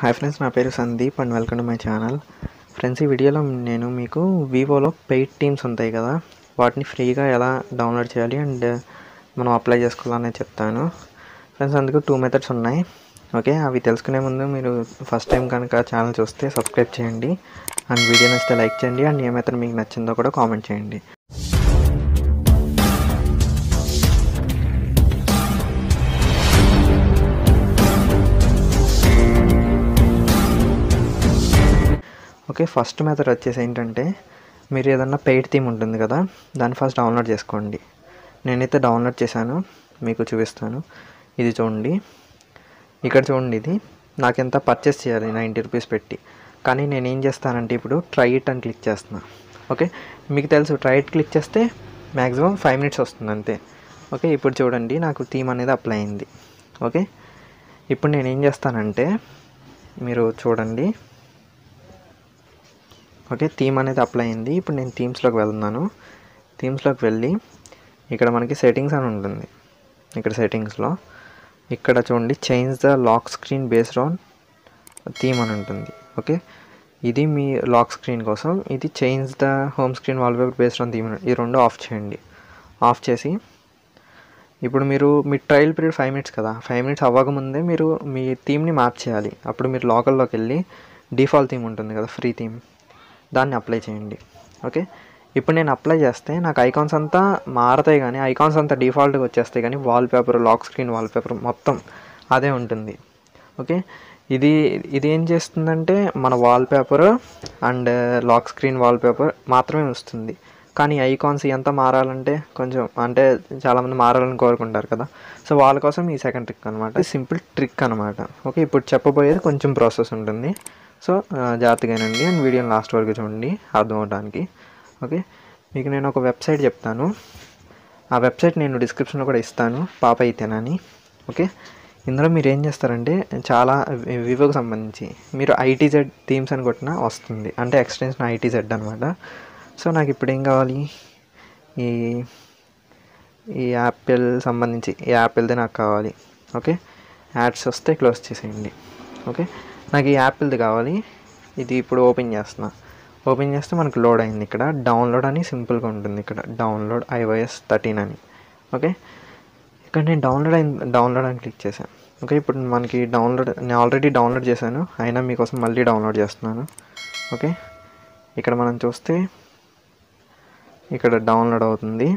hi friends నా పేరు Sandeep and welcome to my channel friends ఈ వీడియోలో నేను మీకు వివోలో పెయిడ్ టీమ్స్ ఉంటాయి కదా వాటిని ఫ్రీగా ఎలా డౌన్లోడ్ చేయాలి అండ్ uh, మనం అప్లై చేసుకోవాలని చెప్తాను ఫ్రెండ్స్ అందుకు టూ మెథడ్స్ ఉన్నాయి ఓకే అవి తెలుసుకునే ముందు మీరు ఫస్ట్ టైం కనుక ఛానల్ చూస్తే సబ్స్క్రైబ్ చేయండి అండ్ వీడియో నచ్చితే లైక్ చేయండి అండ్ ఏ మెథడ్ మీకు నచ్చిందో కూడా కామెంట్ చేయండి ఓకే ఫస్ట్ మెథడ్ వచ్చేసి ఏంటంటే మీరు ఏదన్నా పెయిడ్ థీమ్ ఉంటుంది కదా దాన్ని ఫస్ట్ డౌన్లోడ్ చేసుకోండి నేనైతే డౌన్లోడ్ చేశాను మీకు చూపిస్తాను ఇది చూడండి ఇక్కడ చూడండి ఇది నాకు ఎంత పర్చేస్ చేయాలి నైంటీ రూపీస్ పెట్టి కానీ నేను ఏం చేస్తానంటే ఇప్పుడు ట్రై ఇట్ అని క్లిక్ చేస్తున్నా ఓకే మీకు తెలుసు ట్రై ఇట్ క్లిక్ చేస్తే మ్యాక్సిమం ఫైవ్ మినిట్స్ వస్తుంది అంతే ఓకే ఇప్పుడు చూడండి నాకు థీమ్ అనేది అప్లై అయింది ఓకే ఇప్పుడు నేను ఏం చేస్తానంటే మీరు చూడండి ఓకే థీమ్ అనేది అప్లై అయింది ఇప్పుడు నేను థీమ్స్లోకి వెళ్తున్నాను థీమ్స్లోకి వెళ్ళి ఇక్కడ మనకి సెట్టింగ్స్ అని ఉంటుంది ఇక్కడ సెట్టింగ్స్లో ఇక్కడ చూడండి change the lock screen based on theme అని ఉంటుంది ఓకే ఇది మీ లాక్ స్క్రీన్ కోసం ఇది change the home screen wallpaper based on theme ఈ రెండు ఆఫ్ చేయండి ఆఫ్ చేసి ఇప్పుడు మీరు మీ ట్రయల్ పీరియడ్ ఫైవ్ మినిట్స్ కదా ఫైవ్ మినిట్స్ అవ్వకముందే మీరు మీ థీమ్ని మ్యాప్ చేయాలి అప్పుడు మీరు లోకల్లోకి వెళ్ళి డిఫాల్ట్ థీమ్ ఉంటుంది కదా ఫ్రీ థీమ్ దాన్ని అప్లై చేయండి ఓకే ఇప్పుడు నేను అప్లై చేస్తే నాకు ఐకాన్స్ అంతా మారతాయి కానీ ఐకాన్స్ అంతా డిఫాల్ట్గా వచ్చేస్తాయి కానీ వాల్పేపర్ లాక్ స్క్రీన్ వాల్పేపర్ మొత్తం అదే ఉంటుంది ఓకే ఇది ఇది ఏం చేస్తుందంటే మన wallpaper and lock screen wallpaper మాత్రమే వస్తుంది కానీ ఐకాన్స్ ఎంత మారాలంటే కొంచెం అంటే చాలామంది మారాలని కోరుకుంటారు కదా సో వాళ్ళ కోసం ఈ సెకండ్ ట్రిక్ అనమాట సింపుల్ ట్రిక్ అనమాట ఓకే ఇప్పుడు చెప్పబోయేది కొంచెం ప్రాసెస్ ఉంటుంది సో జాగ్రత్తగానండి అండ్ వీడియోని లాస్ట్ వరకు చూడండి అర్థం అవడానికి ఓకే మీకు నేను ఒక వెబ్సైట్ చెప్తాను ఆ వెబ్సైట్ నేను డిస్క్రిప్షన్లో కూడా ఇస్తాను పాప అయితేనని ఓకే ఇందులో మీరు ఏం చేస్తారంటే చాలా వివోకి సంబంధించి మీరు ఐటీజెడ్ థీమ్స్ అని కొట్టినా వస్తుంది అంటే ఎక్స్టెన్షన్ ఐటీజెడ్ అనమాట సో నాకు ఇప్పుడు ఏం కావాలి ఈ ఈ యాపిల్ సంబంధించి ఈ యాపిల్ది నాకు కావాలి ఓకే యాడ్స్ వస్తే క్లోజ్ చేసేయండి ఓకే నాకు ఈ యాపిల్ది కావాలి ఇది ఇప్పుడు ఓపెన్ చేస్తున్నా ఓపెన్ చేస్తే మనకు లోడ్ అయింది ఇక్కడ డౌన్లోడ్ అని సింపుల్గా ఉంటుంది ఇక్కడ డౌన్లోడ్ ఐవైఎస్ థర్టీన్ అని ఓకే ఇక్కడ నేను డౌన్లోడ్ అయింది డౌన్లోడ్ అని క్లిక్ చేశాను ఓకే ఇప్పుడు మనకి డౌన్లోడ్ నేను ఆల్రెడీ డౌన్లోడ్ చేశాను అయినా మీకోసం మళ్ళీ డౌన్లోడ్ చేస్తున్నాను ఓకే ఇక్కడ మనం చూస్తే ఇక్కడ డౌన్లోడ్ అవుతుంది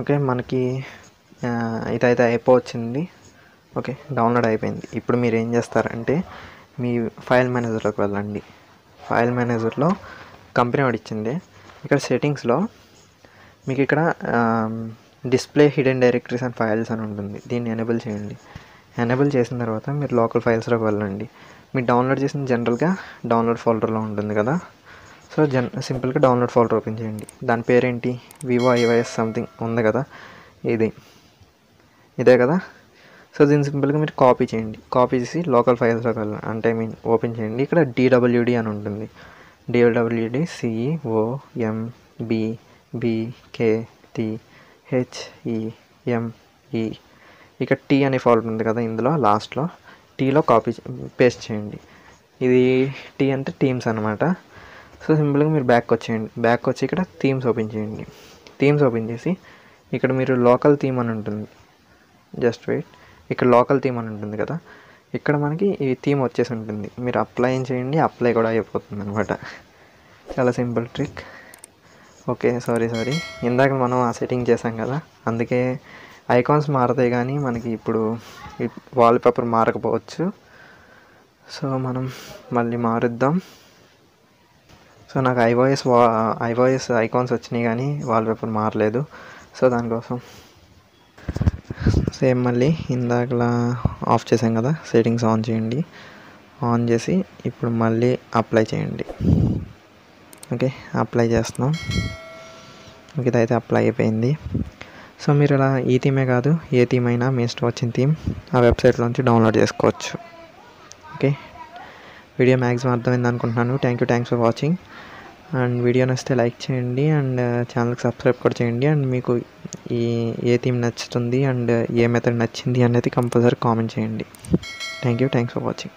ఓకే మనకి ఇదైతే అయిపోవచ్చింది ఓకే డౌన్లోడ్ అయిపోయింది ఇప్పుడు మీరు ఏం చేస్తారంటే మీ ఫైల్ మేనేజర్లోకి వెళ్ళండి ఫైల్ మేనేజర్లో కంపెనీ వాడు ఇచ్చింది ఇక్కడ సెట్టింగ్స్లో మీకు ఇక్కడ display hidden directories and files అని ఉంటుంది దీన్ని ఎనేబుల్ చేయండి ఎనేబుల్ చేసిన తర్వాత మీరు లోకల్ ఫైల్స్లోకి వెళ్ళండి మీరు డౌన్లోడ్ చేసిన జనరల్గా డౌన్లోడ్ ఫోల్డర్లో ఉంటుంది కదా సో జన్ సింపుల్గా డౌన్లోడ్ ఫోల్డర్ ఓపెన్ చేయండి దాని పేరేంటి వివో ఐవైఎస్ సంథింగ్ ఉంది కదా ఇది ఇదే కదా సో దీన్ని సింపుల్గా మీరు కాపీ చేయండి కాపీ చేసి లోకల్ ఫైల్స్లో వెళ్ళండి అంటే ఐ మీన్ ఓపెన్ చేయండి ఇక్కడ డిడబ్ల్యూడి అని ఉంటుంది డిడబ్ల్యూడి సిఈఓఎం బి టి హెచ్ఈఎంఈ ఇక టీ అనే ఫాల్ ఉంది కదా ఇందులో లాస్ట్లో టీలో కాపీ పేస్ట్ చేయండి ఇది టీ అంటే టీమ్స్ అనమాట సో సింపుల్గా మీరు బ్యాక్ వచ్చేయండి బ్యాక్ వచ్చి ఇక్కడ థీమ్స్ ఓపెన్ చేయండి థీమ్స్ ఓపెన్ చేసి ఇక్కడ మీరు లోకల్ థీమ్ అని ఉంటుంది జస్ట్ వెయిట్ ఇక్కడ లోకల్ థీమ్ అని ఉంటుంది కదా ఇక్కడ మనకి ఈ థీమ్ వచ్చేసి ఉంటుంది మీరు అప్లై చేయండి అప్లై కూడా అయిపోతుంది అనమాట చాలా simple trick okay sorry sorry ఇందాక మనం ఆ సెట్టింగ్ చేసాం కదా అందుకే ఐకాన్స్ మారతాయి కానీ మనకి ఇప్పుడు వాల్పేపర్ మారకపోవచ్చు సో మనం మళ్ళీ మారుద్దాం సో నాకు ఐవాయిస్ వా ఐవాయిస్ ఐకాన్స్ వచ్చినాయి కానీ వాల్పేపర్ మారలేదు సో దానికోసం సేమ్ మళ్ళీ ఇందాకలా ఆఫ్ చేసాం కదా సెట్టింగ్స్ ఆన్ చేయండి ఆన్ చేసి ఇప్పుడు మళ్ళీ అప్లై చేయండి ఓకే అప్లై చేస్తున్నాం ఓకే ఇదైతే అప్లై అయిపోయింది సో మీరు ఇలా ఈ థీమే కాదు ఏ థీమ్ అయినా మీ ఇష్టం వచ్చిన థీమ్ ఆ వెబ్సైట్లోంచి డౌన్లోడ్ చేసుకోవచ్చు ఓకే వీడియో మ్యాక్సిమం అర్థమైంది అనుకుంటున్నాను thank you thanks for watching and video నచ్చితే లైక్ చేయండి అండ్ ఛానల్కి సబ్స్క్రైబ్ కూడా చేయండి అండ్ మీకు ఈ ఏ థీమ్ నచ్చుతుంది అండ్ ఏ మెథడ్ నచ్చింది అనేది కంపల్సరీ కామెంట్ చేయండి thank you thanks for watching